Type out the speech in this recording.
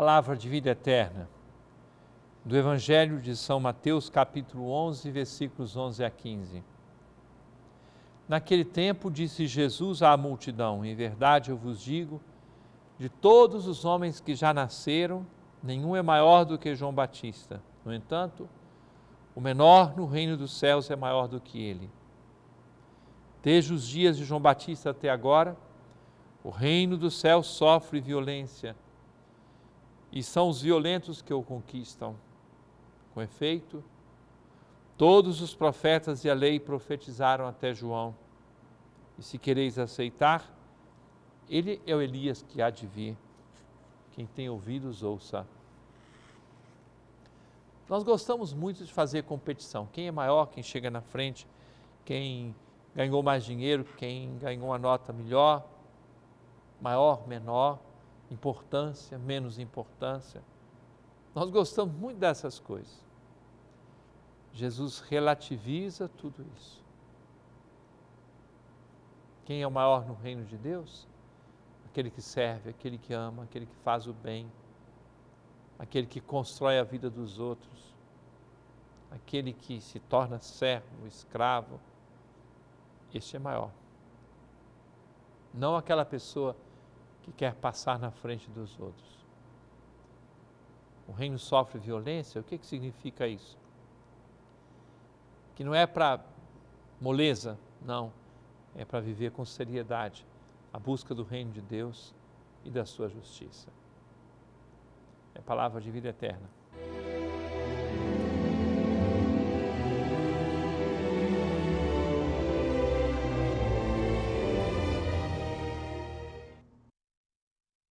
palavra de vida eterna do Evangelho de São Mateus, capítulo 11, versículos 11 a 15. Naquele tempo disse Jesus à multidão: Em verdade eu vos digo, de todos os homens que já nasceram, nenhum é maior do que João Batista. No entanto, o menor no reino dos céus é maior do que ele. Desde os dias de João Batista até agora, o reino dos céus sofre violência e são os violentos que o conquistam. Com efeito, todos os profetas e a lei profetizaram até João. E se quereis aceitar, ele é o Elias que há de vir. Quem tem ouvidos, ouça. Nós gostamos muito de fazer competição. Quem é maior, quem chega na frente, quem ganhou mais dinheiro, quem ganhou uma nota melhor, maior, menor importância, menos importância. Nós gostamos muito dessas coisas. Jesus relativiza tudo isso. Quem é o maior no reino de Deus? Aquele que serve, aquele que ama, aquele que faz o bem, aquele que constrói a vida dos outros, aquele que se torna servo, escravo. Este é maior. Não aquela pessoa que quer passar na frente dos outros. O reino sofre violência, o que, que significa isso? Que não é para moleza, não, é para viver com seriedade a busca do reino de Deus e da sua justiça. É palavra de vida eterna.